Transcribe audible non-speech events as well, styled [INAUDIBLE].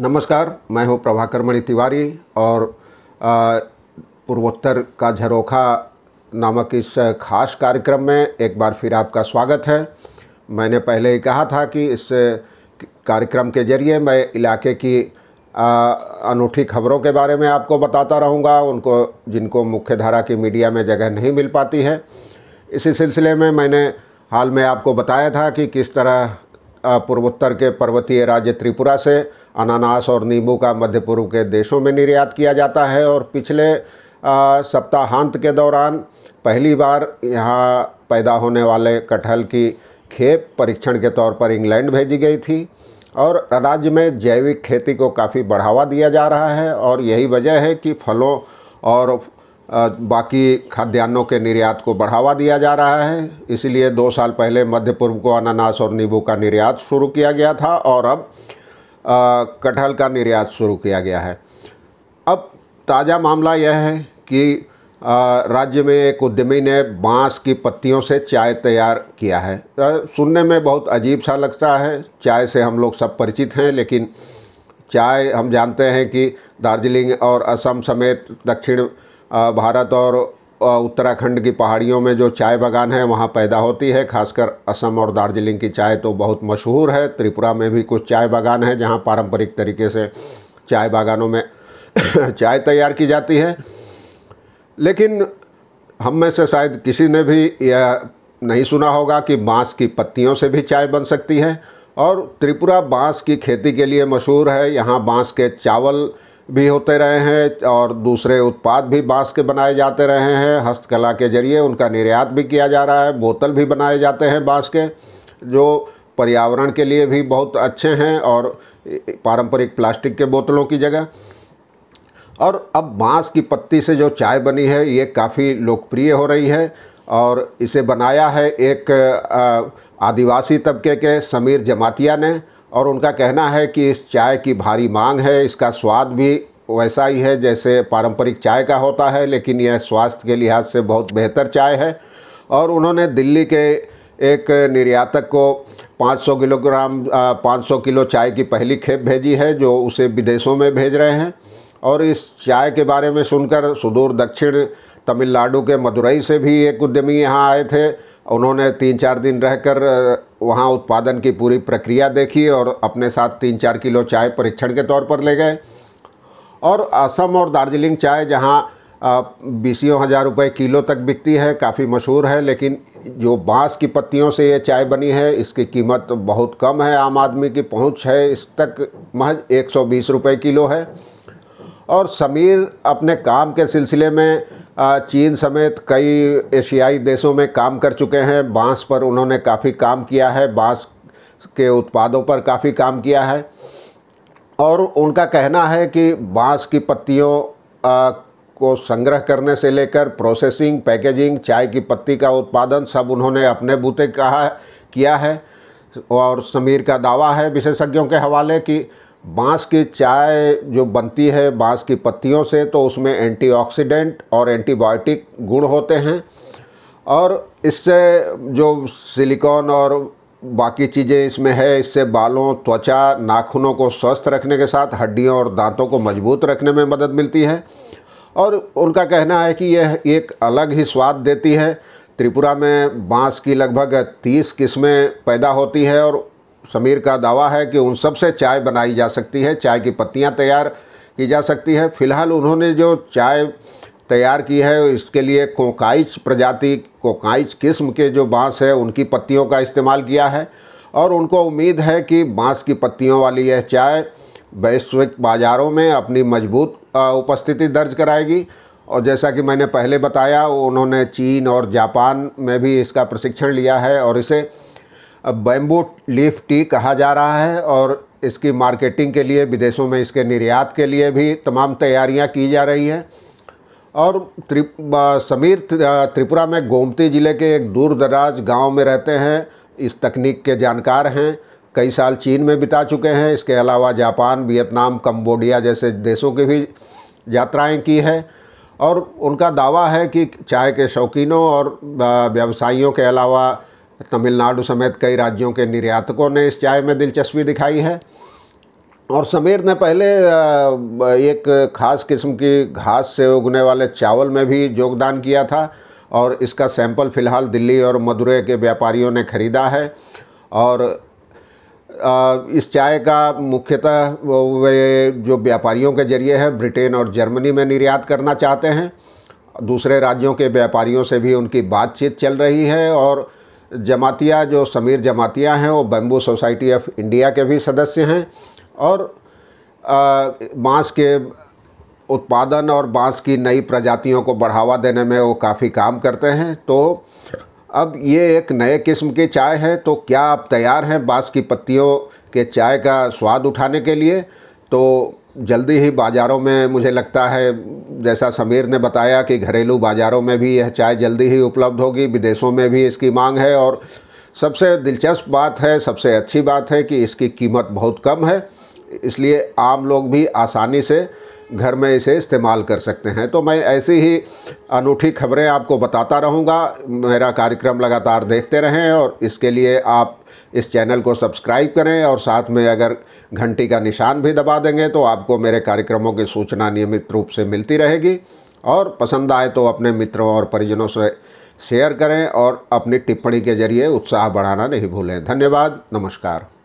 नमस्कार मैं हूं प्रभाकर मणि तिवारी और पूर्वोत्तर का झरोखा नामक इस खास कार्यक्रम में एक बार फिर आपका स्वागत है मैंने पहले ही कहा था कि इस कार्यक्रम के जरिए मैं इलाके की अनूठी खबरों के बारे में आपको बताता रहूँगा उनको जिनको मुख्य धारा की मीडिया में जगह नहीं मिल पाती है इसी सिलसिले में मैंने हाल में आपको बताया था कि किस तरह पूर्वोत्तर के पर्वतीय राज्य त्रिपुरा से अनानास और नींबू का मध्य पूर्व के देशों में निर्यात किया जाता है और पिछले सप्ताहांत के दौरान पहली बार यहाँ पैदा होने वाले कटहल की खेप परीक्षण के तौर पर इंग्लैंड भेजी गई थी और राज्य में जैविक खेती को काफ़ी बढ़ावा दिया जा रहा है और यही वजह है कि फलों और बाकी खाद्यान्नों के निर्यात को बढ़ावा दिया जा रहा है इसलिए दो साल पहले मध्य पूर्व को अनानास और नींबू का निर्यात शुरू किया गया था और अब कटहल का निर्यात शुरू किया गया है अब ताज़ा मामला यह है कि राज्य में एक उद्यमी ने बांस की पत्तियों से चाय तैयार किया है सुनने में बहुत अजीब सा लगता है चाय से हम लोग सब परिचित हैं लेकिन चाय हम जानते हैं कि दार्जिलिंग और असम समेत दक्षिण भारत और उत्तराखंड की पहाड़ियों में जो चाय बागान है वहाँ पैदा होती है खासकर असम और दार्जिलिंग की चाय तो बहुत मशहूर है त्रिपुरा में भी कुछ चाय बागान है जहाँ पारंपरिक तरीके से चाय बागानों में [COUGHS] चाय तैयार की जाती है लेकिन हम में से शायद किसी ने भी यह नहीं सुना होगा कि बांस की पत्तियों से भी चाय बन सकती है और त्रिपुरा बांस की खेती के लिए मशहूर है यहाँ बांस के चावल भी होते रहे हैं और दूसरे उत्पाद भी बांस के बनाए जाते रहे हैं हस्तकला के जरिए उनका निर्यात भी किया जा रहा है बोतल भी बनाए जाते हैं बांस के जो पर्यावरण के लिए भी बहुत अच्छे हैं और पारंपरिक प्लास्टिक के बोतलों की जगह और अब बांस की पत्ती से जो चाय बनी है ये काफ़ी लोकप्रिय हो रही है और इसे बनाया है एक आदिवासी तबके के समीर जमातिया ने और उनका कहना है कि इस चाय की भारी मांग है इसका स्वाद भी वैसा ही है जैसे पारंपरिक चाय का होता है लेकिन यह स्वास्थ्य के लिहाज से बहुत बेहतर चाय है और उन्होंने दिल्ली के एक निर्यातक को 500 किलोग्राम 500 किलो चाय की पहली खेप भेजी है जो उसे विदेशों में भेज रहे हैं और इस चाय के बारे में सुनकर सुदूर दक्षिण तमिलनाडु के मदुरई से भी एक उद्यमी यहाँ आए थे उन्होंने तीन चार दिन रहकर वहाँ उत्पादन की पूरी प्रक्रिया देखी और अपने साथ तीन चार किलो चाय परीक्षण के तौर पर ले गए और असम और दार्जिलिंग चाय जहाँ बीसियों हज़ार रुपये किलो तक बिकती है काफ़ी मशहूर है लेकिन जो बांस की पत्तियों से ये चाय बनी है इसकी कीमत बहुत कम है आम आदमी की पहुँच है इस तक महज एक सौ किलो है और समीर अपने काम के सिलसिले में चीन समेत कई एशियाई देशों में काम कर चुके हैं बांस पर उन्होंने काफ़ी काम किया है बांस के उत्पादों पर काफ़ी काम किया है और उनका कहना है कि बांस की पत्तियों को संग्रह करने से लेकर प्रोसेसिंग पैकेजिंग चाय की पत्ती का उत्पादन सब उन्होंने अपने बूते कहा किया है और समीर का दावा है विशेषज्ञों के हवाले कि बांस की चाय जो बनती है बांस की पत्तियों से तो उसमें एंटीऑक्सीडेंट और एंटीबायोटिक गुण होते हैं और इससे जो सिलिकॉन और बाकी चीज़ें इसमें है इससे बालों त्वचा नाखूनों को स्वस्थ रखने के साथ हड्डियों और दांतों को मजबूत रखने में मदद मिलती है और उनका कहना है कि यह एक अलग ही स्वाद देती है त्रिपुरा में बांस की लगभग 30 किस्में पैदा होती है और समीर का दावा है कि उन सब से चाय बनाई जा सकती है चाय की पत्तियां तैयार की जा सकती है फिलहाल उन्होंने जो चाय तैयार की है इसके लिए कोकाइच प्रजाति कोकाइच किस्म के जो बाँस है उनकी पत्तियों का इस्तेमाल किया है और उनको उम्मीद है कि बाँस की पत्तियों वाली यह चाय वैश्विक बाज़ारों में अपनी मजबूत उपस्थिति दर्ज कराएगी और जैसा कि मैंने पहले बताया उन्होंने चीन और जापान में भी इसका प्रशिक्षण लिया है और इसे बैम्बू लीफ टी कहा जा रहा है और इसकी मार्केटिंग के लिए विदेशों में इसके निर्यात के लिए भी तमाम तैयारियां की जा रही हैं और त्रिप, समीर त्रिपुरा में गोमती ज़िले के एक दूर दराज गाँव में रहते हैं इस तकनीक के जानकार हैं कई साल चीन में बिता चुके हैं इसके अलावा जापान वियतनाम कम्बोडिया जैसे देशों की भी यात्राएं की है और उनका दावा है कि चाय के शौकीनों और व्यवसायियों के अलावा तमिलनाडु समेत कई राज्यों के निर्यातकों ने इस चाय में दिलचस्पी दिखाई है और समीर ने पहले एक ख़ास किस्म की घास से उगने वाले चावल में भी योगदान किया था और इसका सैंपल फ़िलहाल दिल्ली और मदुरै के व्यापारियों ने ख़रीदा है और इस चाय का मुख्यतः वे जो व्यापारियों के जरिए है ब्रिटेन और जर्मनी में निर्यात करना चाहते हैं दूसरे राज्यों के व्यापारियों से भी उनकी बातचीत चल रही है और जमातिया जो समीर जमातिया हैं वो बम्बू सोसाइटी ऑफ इंडिया के भी सदस्य हैं और बांस के उत्पादन और बांस की नई प्रजातियों को बढ़ावा देने में वो काफ़ी काम करते हैं तो अब ये एक नए किस्म की चाय है तो क्या आप तैयार हैं बांस की पत्तियों के चाय का स्वाद उठाने के लिए तो जल्दी ही बाज़ारों में मुझे लगता है जैसा समीर ने बताया कि घरेलू बाज़ारों में भी यह चाय जल्दी ही उपलब्ध होगी विदेशों में भी इसकी मांग है और सबसे दिलचस्प बात है सबसे अच्छी बात है कि इसकी कीमत बहुत कम है इसलिए आम लोग भी आसानी से घर में इसे इस्तेमाल कर सकते हैं तो मैं ऐसी ही अनूठी खबरें आपको बताता रहूँगा मेरा कार्यक्रम लगातार देखते रहें और इसके लिए आप इस चैनल को सब्सक्राइब करें और साथ में अगर घंटी का निशान भी दबा देंगे तो आपको मेरे कार्यक्रमों की सूचना नियमित रूप से मिलती रहेगी और पसंद आए तो अपने मित्रों और परिजनों से शेयर करें और अपनी टिप्पणी के जरिए उत्साह बढ़ाना नहीं भूलें धन्यवाद नमस्कार